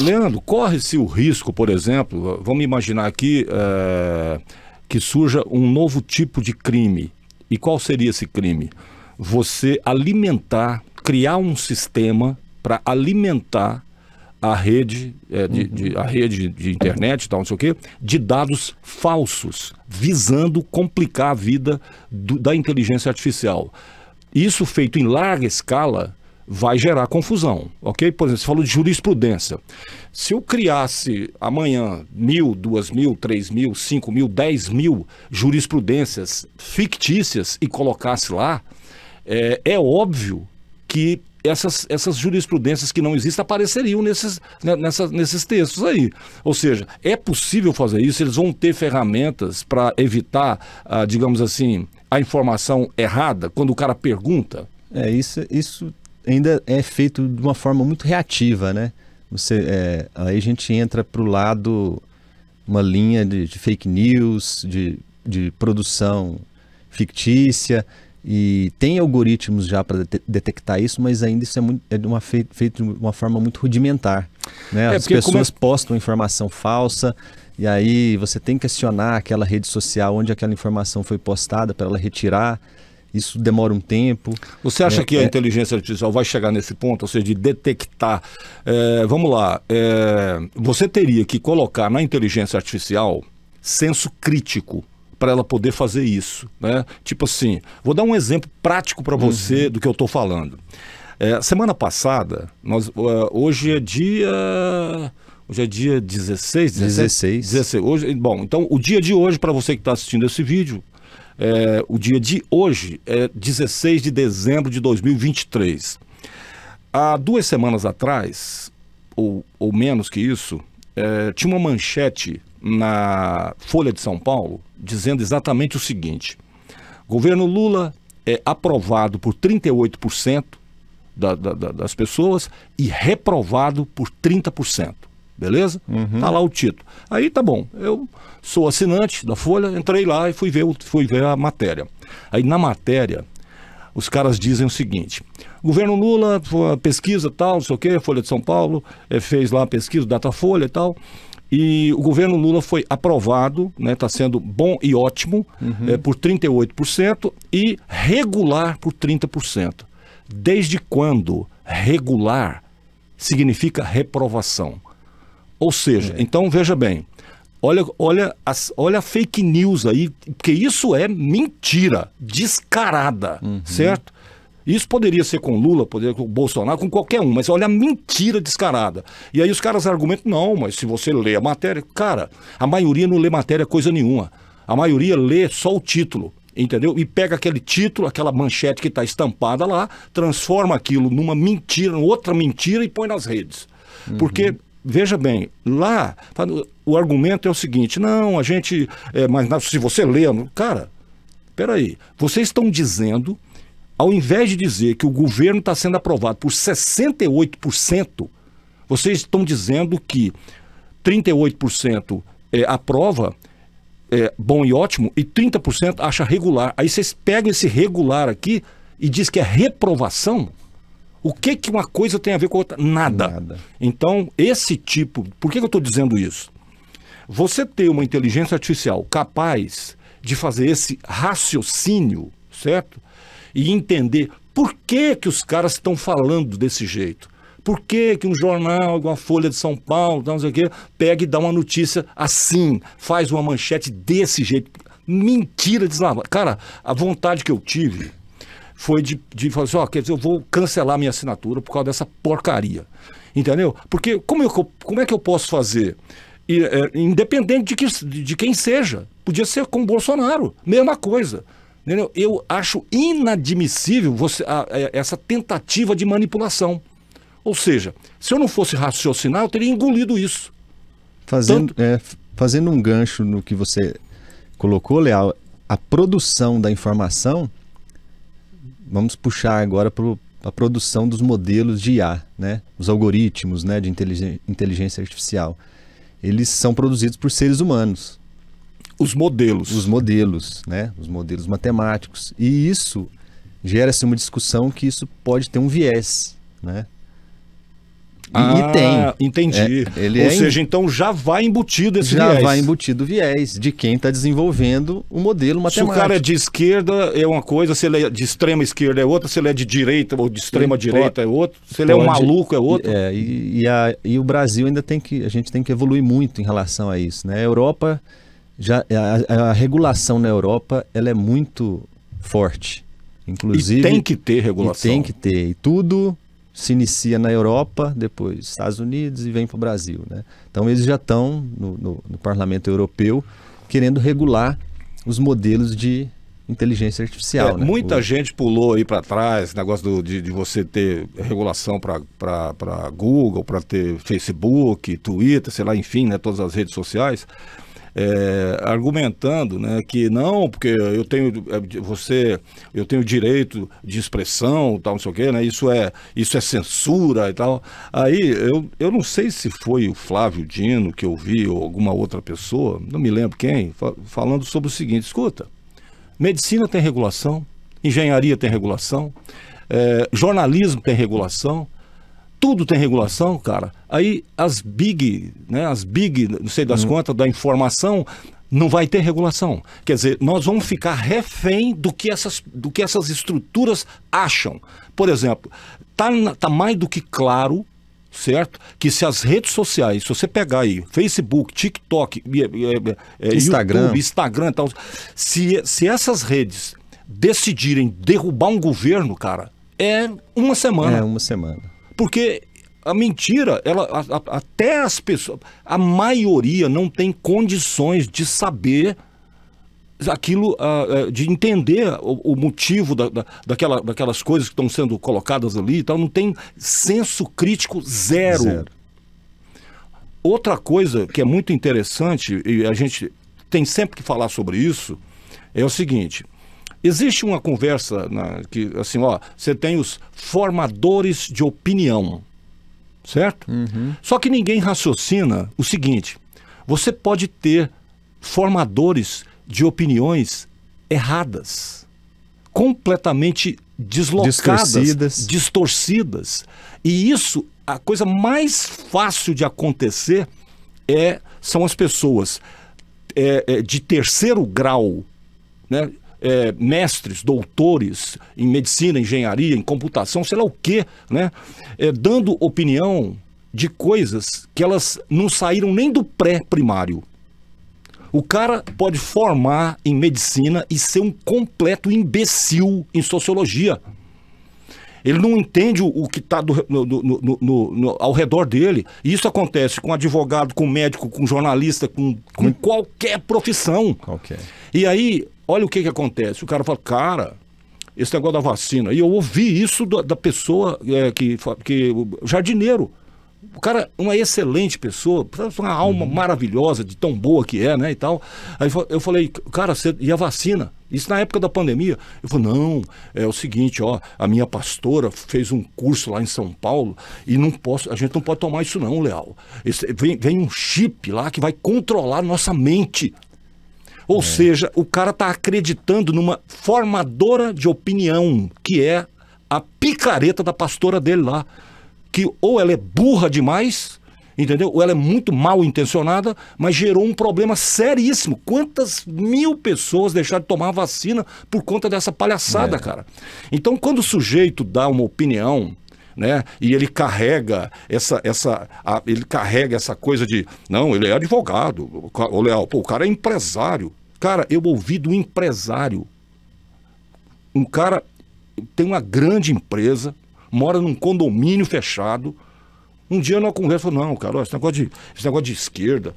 Leandro, corre-se o risco, por exemplo, vamos imaginar aqui é, que surja um novo tipo de crime. E qual seria esse crime? Você alimentar, criar um sistema para alimentar a rede, é, de, de, a rede de internet, tal, não sei o quê, de dados falsos, visando complicar a vida do, da inteligência artificial. Isso feito em larga escala vai gerar confusão, ok? Por exemplo, você falou de jurisprudência. Se eu criasse amanhã mil, duas mil, três mil, cinco mil, dez mil jurisprudências fictícias e colocasse lá, é, é óbvio que essas, essas jurisprudências que não existem apareceriam nesses, né, nesses textos aí. Ou seja, é possível fazer isso, eles vão ter ferramentas para evitar, ah, digamos assim, a informação errada quando o cara pergunta. É, isso, isso ainda é feito de uma forma muito reativa, né? Você, é, aí a gente entra para o lado, uma linha de, de fake news, de, de produção fictícia, e tem algoritmos já para de detectar isso, mas ainda isso é, muito, é de uma feito de uma forma muito rudimentar. Né? É, As pessoas é... postam informação falsa, e aí você tem que acionar aquela rede social onde aquela informação foi postada para ela retirar isso demora um tempo. Você acha é, que a é... inteligência artificial vai chegar nesse ponto, ou seja, de detectar? É, vamos lá, é, você teria que colocar na inteligência artificial senso crítico para ela poder fazer isso, né? Tipo assim, vou dar um exemplo prático para uhum. você uhum. do que eu estou falando. É, semana passada, nós, é, hoje é dia Hoje é dia 16, 17? 16. 16. Hoje, bom, então o dia de hoje, para você que está assistindo esse vídeo, é, o dia de hoje é 16 de dezembro de 2023. Há duas semanas atrás, ou, ou menos que isso, é, tinha uma manchete na Folha de São Paulo dizendo exatamente o seguinte: governo Lula é aprovado por 38% da, da, das pessoas e reprovado por 30% beleza? Uhum. Tá lá o título. Aí tá bom, eu sou assinante da Folha, entrei lá e fui ver, fui ver a matéria. Aí na matéria, os caras dizem o seguinte: governo Lula, pesquisa tal, não sei o quê, Folha de São Paulo, eh, fez lá a pesquisa, Folha e tal. E o governo Lula foi aprovado, está né, tá sendo bom e ótimo, uhum. é, por 38% e regular por 30%. Desde quando regular significa reprovação? Ou seja, é. então veja bem, olha, olha, as, olha a fake news aí, porque isso é mentira, descarada, uhum. certo? Isso poderia ser com Lula, poderia ser com Bolsonaro, com qualquer um, mas olha a mentira descarada. E aí os caras argumentam, não, mas se você lê a matéria, cara, a maioria não lê matéria coisa nenhuma. A maioria lê só o título, entendeu? E pega aquele título, aquela manchete que está estampada lá, transforma aquilo numa mentira, outra mentira e põe nas redes. Porque uhum veja bem, lá tá o argumento é o seguinte: não, a gente. É, mas se você lê. Cara, peraí. Vocês estão dizendo, ao invés de dizer que o governo está sendo aprovado por 68%, vocês estão dizendo que 38% é, aprova. É, bom e ótimo, e 30% acha regular. Aí vocês pegam esse regular aqui e diz que é reprovação. O que, que uma coisa tem a ver com a outra? Nada. Nada. Então, esse tipo. Por que, que eu estou dizendo isso? Você ter uma inteligência artificial capaz de fazer esse raciocínio, certo? E entender por que, que os caras estão falando desse jeito. Por que, que um jornal, alguma Folha de São Paulo, não sei o quê, pega e dá uma notícia assim, faz uma manchete desse jeito? Mentira deslava. Cara, a vontade que eu tive foi de, de falar assim, ó, quer dizer, eu vou cancelar minha assinatura por causa dessa porcaria. Entendeu? Porque como, eu, como é que eu posso fazer? E, é, independente de, que, de quem seja. Podia ser com o Bolsonaro, mesma coisa. Entendeu? Eu acho inadmissível você, a, a, essa tentativa de manipulação. Ou seja, se eu não fosse raciocinar, eu teria engolido isso. Fazendo, Tanto... é, fazendo um gancho no que você colocou, Leal, a produção da informação vamos puxar agora para a produção dos modelos de IA, né? Os algoritmos, né, de inteligência artificial. Eles são produzidos por seres humanos. Os modelos. Os modelos, né? Os modelos matemáticos. E isso gera-se uma discussão que isso pode ter um viés, né? ah, e tem. Entendi. É, ele Ou é seja, em... então já vai embutido esse já viés. Já vai embutido o viés de quem está desenvolvendo o modelo matemático. Se o cara é de esquerda é uma coisa, se ele é de extrema esquerda é outra, se ele é de direita ou de extrema direita é outro, se ele é um maluco é outro. É, e, e, a, e o Brasil ainda tem que, a gente tem que evoluir muito em relação a isso. Né? A Europa, já, a, a regulação na Europa ela é muito forte. Inclusive, e tem que ter regulação. tem que ter. E tudo se inicia na Europa, depois Estados Unidos e vem para o Brasil. Né? Então eles já estão no, no, no, Parlamento Europeu querendo regular os modelos de inteligência artificial. É, né? Muita o... gente pulou aí para trás, negócio do, de, de, você ter regulação para Google, para ter Facebook, Twitter, sei lá, enfim, né, todas as redes sociais é, argumentando né, que não, porque eu tenho é, você, eu tenho direito de expressão, tal, não sei o quê, né, isso, é, isso é censura e tal. Aí eu, eu não sei se foi o Flávio Dino que eu vi ou alguma outra pessoa, não me lembro quem, falando sobre o seguinte: escuta, medicina tem regulação, engenharia tem regulação, é, jornalismo tem regulação tudo tem regulação, cara. Aí as big, né, as big, não sei das hum. contas, da informação, não vai ter regulação. Quer dizer, nós vamos ficar refém do que essas, do que essas estruturas acham. Por exemplo, tá, tá mais do que claro certo? Que se as redes sociais, se você pegar aí Facebook, TikTok, é, é, Instagram, YouTube, Instagram, tal, se, se essas redes decidirem derrubar um governo, cara, é uma semana. É uma semana. Porque a mentira, ela, a, a, até as pessoas, a maioria não tem condições de saber aquilo, uh, uh, de entender o, o motivo da, da, daquela, daquelas coisas que estão sendo colocadas ali e tal, não tem senso crítico zero. zero. Outra coisa que é muito interessante, e a gente tem sempre que falar sobre isso, é o seguinte: Existe uma conversa na, que, assim, ó, você tem os formadores de opinião, certo? Uhum. Só que ninguém raciocina o seguinte: você pode ter formadores de opiniões erradas, completamente deslocadas, distorcidas. distorcidas. E isso, a coisa mais fácil de acontecer é são as pessoas é, é, de terceiro grau, né? é, mestres, doutores em medicina, engenharia, em computação, sei lá o quê, né? É, dando opinião de coisas que elas não saíram nem do pré-primário. O cara pode formar em medicina e ser um completo imbecil em sociologia. Ele não entende o, o que está ao redor dele. Isso acontece com advogado, com médico, com jornalista, com, com qualquer profissão. Qualquer. E aí, olha o que, que acontece. O cara fala, cara, esse negócio da vacina. E eu ouvi isso da, da pessoa é, que, que. Jardineiro o cara, uma excelente pessoa, uma alma uhum. maravilhosa, de tão boa que é, né, e tal. Aí eu falei, cara, você, e a vacina? Isso na época da pandemia. Eu falou, não, é o seguinte, ó, a minha pastora fez um curso lá em São Paulo e não posso, a gente não pode tomar isso não, Leal. Esse, vem, vem um chip lá que vai controlar nossa mente. Ou é. seja, o cara está acreditando numa formadora de opinião, que é a picareta da pastora dele lá que ou ela é burra demais, entendeu? Ou ela é muito mal intencionada, mas gerou um problema seríssimo. Quantas mil pessoas deixaram de tomar vacina por conta dessa palhaçada, é. cara? Então, quando o sujeito dá uma opinião, né? E ele carrega essa, essa, a, ele carrega essa coisa de, não, ele é advogado, o Leal, pô, o cara é empresário. Cara, eu ouvi do empresário, um cara tem uma grande empresa, mora num condomínio fechado. Um dia nós conversa, não, cara, ó, esse, negócio de, esse negócio de esquerda.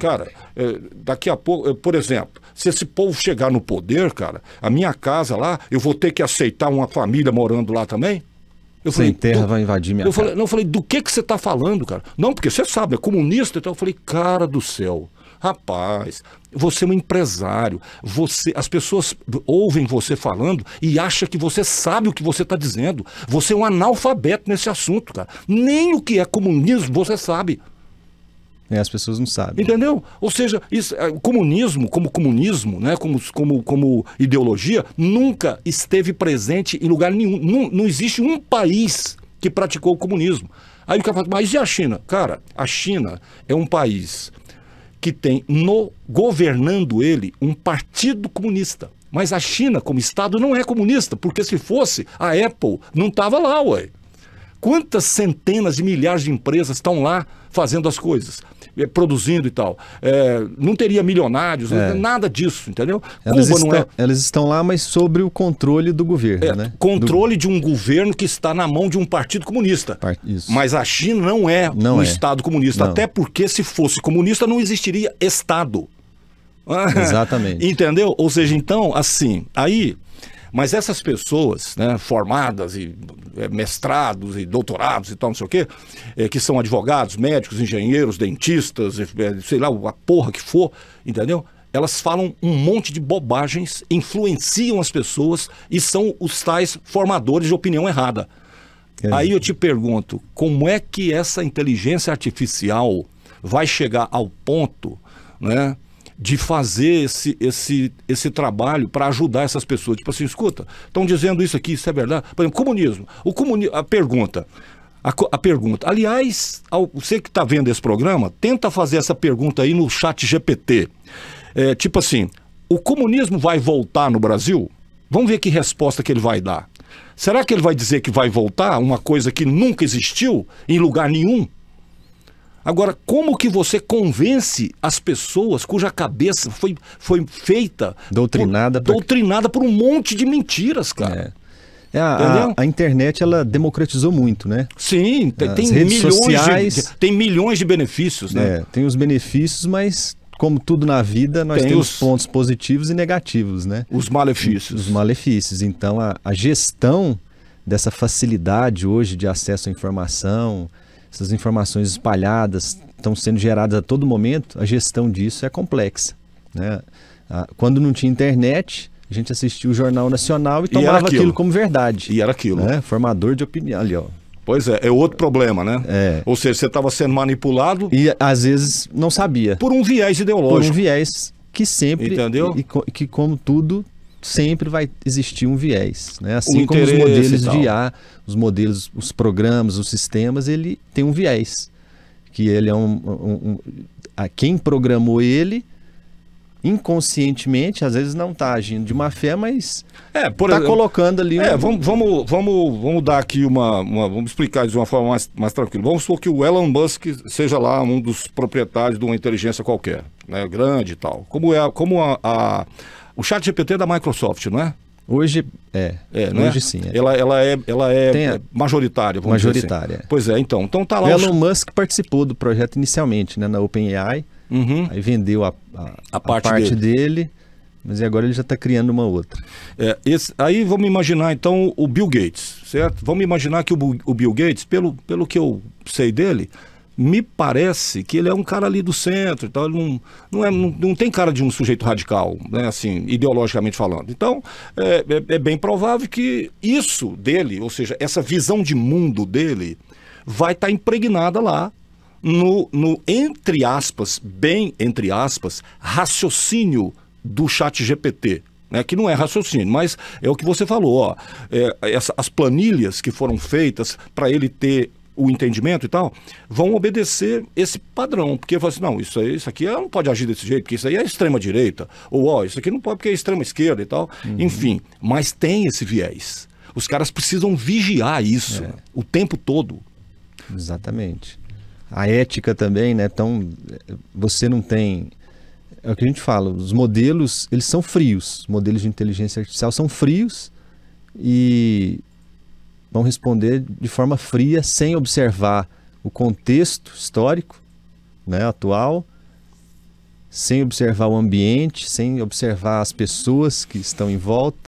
Cara, é, daqui a pouco, é, por exemplo, se esse povo chegar no poder, cara, a minha casa lá, eu vou ter que aceitar uma família morando lá também? Eu Sem falei, terra vai invadir minha eu casa. Falei, não, eu falei, do que, que você está falando, cara? Não, porque você sabe, é comunista. Então eu falei, cara do céu. Rapaz, você é um empresário, você, as pessoas ouvem você falando e acham que você sabe o que você está dizendo. Você é um analfabeto nesse assunto, cara. Nem o que é comunismo você sabe. É, as pessoas não sabem. Entendeu? Ou seja, isso, é, o comunismo, como comunismo, né, como, como, como ideologia, nunca esteve presente em lugar nenhum. Não, não existe um país que praticou o comunismo. Aí o cara fala, mas e a China? Cara, a China é um país que tem no governando ele um partido comunista. Mas a China, como Estado, não é comunista, porque se fosse, a Apple não estava lá, ué. Quantas centenas de milhares de empresas estão lá fazendo as coisas, eh, produzindo e tal. É, não teria milionários, é. nada disso, entendeu? Elas, Cuba estão, não é... elas estão lá, mas sobre o controle do governo, é, né? Controle do... de um governo que está na mão de um partido comunista. Mas a China não é não um é. Estado comunista, não. até porque se fosse comunista não existiria Estado. Exatamente. Entendeu? Ou seja, então, assim, aí mas essas pessoas, né, formadas e é, mestrados e doutorados e tal, não sei o quê, é, que são advogados, médicos, engenheiros, dentistas, é, sei lá, a porra que for, entendeu? elas falam um monte de bobagens, influenciam as pessoas e são os tais formadores de opinião errada. É. Aí eu te pergunto, como é que essa inteligência artificial vai chegar ao ponto, né, de fazer esse, esse, esse trabalho para ajudar essas pessoas. Tipo assim, escuta, estão dizendo isso aqui, isso é verdade. Por exemplo, comunismo. O comuni a pergunta. A, a pergunta. Aliás, ao, você que está vendo esse programa, tenta fazer essa pergunta aí no chat GPT. É, tipo assim, o comunismo vai voltar no Brasil? Vamos ver que resposta que ele vai dar. Será que ele vai dizer que vai voltar uma coisa que nunca existiu em lugar nenhum? Agora, como que você convence as pessoas cuja cabeça foi, foi feita... Doutrinada. Por, pra... Doutrinada por um monte de mentiras, é. cara. É. É, a, a, internet ela democratizou muito, né? Sim, tem, tem milhões sociais, de, tem milhões de benefícios, né? É, tem os benefícios, mas como tudo na vida, nós tem temos os, pontos positivos e negativos, né? Os malefícios. Os malefícios. Então a, a gestão dessa facilidade hoje de acesso à informação, essas informações espalhadas estão sendo geradas a todo momento, a gestão disso é complexa. Né? Ah, quando não tinha internet, a gente assistia o Jornal Nacional e, e tomava aquilo. aquilo. como verdade. E era aquilo. Né? Formador de opinião ali, ó. Pois é, é outro problema, né? É. Ou seja, você estava sendo manipulado. E às vezes não sabia. Por um viés ideológico. Por um viés que sempre. Entendeu? E, e que, como tudo, sempre vai existir um viés, né? Assim o como os modelos de IA, os modelos, os programas, os sistemas, ele tem um viés, que ele é um, um, um a quem programou ele inconscientemente, às vezes não está agindo de má fé, mas é, está colocando ali. É, um... É, vamos, vamos, vamos, vamos dar aqui uma, uma, Vamos explicar de uma forma mais, mais tranquila. Vamos supor que o Elon Musk seja lá um dos proprietários de uma inteligência qualquer, né, grande e tal. Como, é, como a, a o chat GPT é da Microsoft, não é? Hoje é. É, é hoje sim. É. Ela, ela é, ela é a... majoritária. Assim. majoritária. Assim. Pois é, então. Então tá lá. O Elon Musk participou do projeto inicialmente, né, na OpenAI. Uhum. Aí vendeu a, a, a parte, parte, dele. dele mas agora ele já está criando uma outra. É, esse, aí vamos imaginar então o Bill Gates, certo? Vamos imaginar que o, o Bill Gates, pelo, pelo que eu sei dele, me parece que ele é um cara ali do centro e tal, ele não, não, é, não, não tem cara de um sujeito radical, né, assim, ideologicamente falando. Então, é, é, é bem provável que isso dele, ou seja, essa visão de mundo dele, vai estar tá impregnada lá no, no, entre aspas, bem entre aspas, raciocínio do chat GPT, né, que não é raciocínio, mas é o que você falou. Ó, é, essa, as planilhas que foram feitas para ele ter o entendimento e tal, vão obedecer esse padrão. Porque você assim, não, isso, aí, isso aqui não pode agir desse jeito, porque isso aí é extrema-direita. Ou, ó, isso aqui não pode porque é extrema-esquerda e tal. Uhum. Enfim, mas tem esse viés. Os caras precisam vigiar isso é. o tempo todo. Exatamente. A ética também, né? Então, você não tem... É o que a gente fala, os modelos, eles são frios. modelos de inteligência artificial são frios e vão responder de forma fria, sem observar o contexto histórico né, atual, sem observar o ambiente, sem observar as pessoas que estão em volta,